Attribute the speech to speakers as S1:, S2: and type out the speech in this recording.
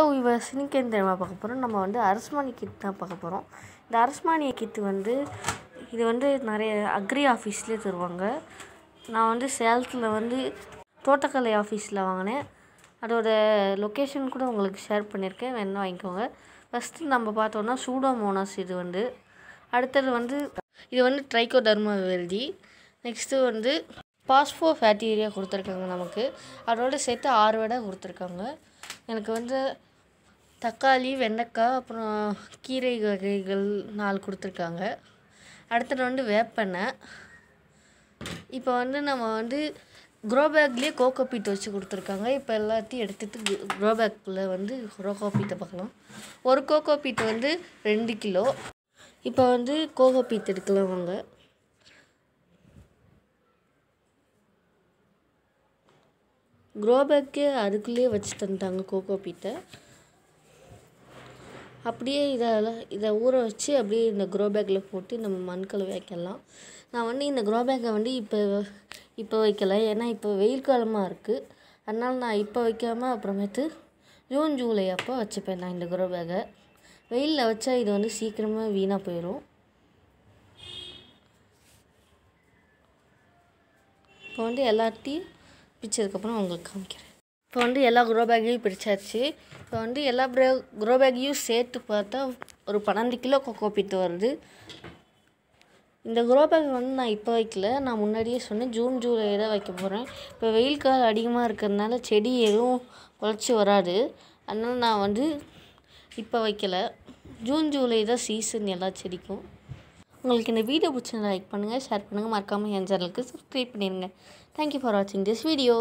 S1: hello இவர் சினிக்கேன் தெரியுமா பார்க்க போகிறோம் நம்ம வந்து அரசுமானி கிட் தான் பார்க்க போகிறோம் இந்த அரசுமானிய கித்து வந்து இது வந்து நிறைய அக்ரி ஆஃபீஸ்லேயே தருவாங்க நான் வந்து சேலத்தில் வந்து தோட்டக்கலை ஆஃபீஸில் வாங்கினேன் அதோட லொக்கேஷன் கூட உங்களுக்கு ஷேர் பண்ணியிருக்கேன் வேணால் வாங்கிக்கோங்க ஃபஸ்ட்டு நம்ம பார்த்தோன்னா சூடோமோனாஸ் இது வந்து அடுத்தது வந்து இது வந்து தர்ம வெல்தி நெக்ஸ்ட்டு வந்து பாஸ்போ ஃபேட்டி ஏரியா கொடுத்துருக்காங்க நமக்கு அதோடு சேர்த்து ஆறு வடை கொடுத்துருக்காங்க எனக்கு வந்து தக்காளி வெண்டைக்காய் அப்புறம் கீரை வகைகள் நாலு கொடுத்துருக்காங்க அடுத்தது வந்து வேப்பெண்ணெய் இப்போ வந்து நம்ம வந்து க்ரோ பேக்லேயே கோகோ பீட் வச்சு கொடுத்துருக்காங்க இப்போ எல்லாத்தையும் எடுத்துகிட்டு க்ரோ பேக்கில் வந்து குரோகோ பீட்டை பார்க்கலாம் ஒரு கோகோ பீட் வந்து ரெண்டு கிலோ இப்போ வந்து கோகோ பீத் எடுக்கலாம் வாங்க க்ரோ பேக்கே அதுக்குள்ளேயே வச்சு தந்துட்டாங்க கோகோ பீட்டை அப்படியே இதை இதை ஊற வச்சு அப்படியே இந்த க்ரோ பேக்கில் போட்டு நம்ம மண்கல் வைக்கலாம் நான் வந்து இந்த க்ரோ பேக்கை வந்து இப்போ இப்போ வைக்கல ஏன்னா இப்போ வெயில் காலமாக இருக்குது அதனால் நான் இப்போ வைக்காமல் அப்புறமேட்டு ஜூன் ஜூலை அப்போ வச்சுப்பேன் நான் இந்த க்ரோ பேக்கை வெயிலில் வச்சா இது வந்து சீக்கிரமாக வீணாக போயிடும் இப்போ வந்து எல்லாத்தையும் பிச்சதுக்கப்புறம் உங்களுக்கு காமிக்கிறேன் இப்போ வந்து எல்லா குரோ பேக்கையும் பிரித்தாச்சு இப்போ வந்து எல்லா ப்ரோ குரோ பேக்கையும் சேர்த்து பார்த்தா ஒரு பன்னெண்டு கிலோ கொக்கோ பித்து வருது இந்த குரோ பேக் வந்து நான் இப்போ வைக்கல நான் முன்னாடியே சொன்னேன் ஜூன் ஜூலை தான் வைக்க போகிறேன் இப்போ வெயில் காலம் அதிகமாக இருக்கிறதுனால செடி எதுவும் குழச்சி வராது அதனால் நான் வந்து இப்போ வைக்கல ஜூன் ஜூலை தான் சீசன் எல்லா செடிக்கும் உங்களுக்கு இந்த வீடியோ பிடிச்சி லைக் பண்ணுங்கள் ஷேர் பண்ணுங்கள் மறக்காமல் என் சேனலுக்கு சப்ஸ்கிரைப் பண்ணிடுங்க தேங்க்யூ ஃபார் வாட்சிங் திஸ் வீடியோ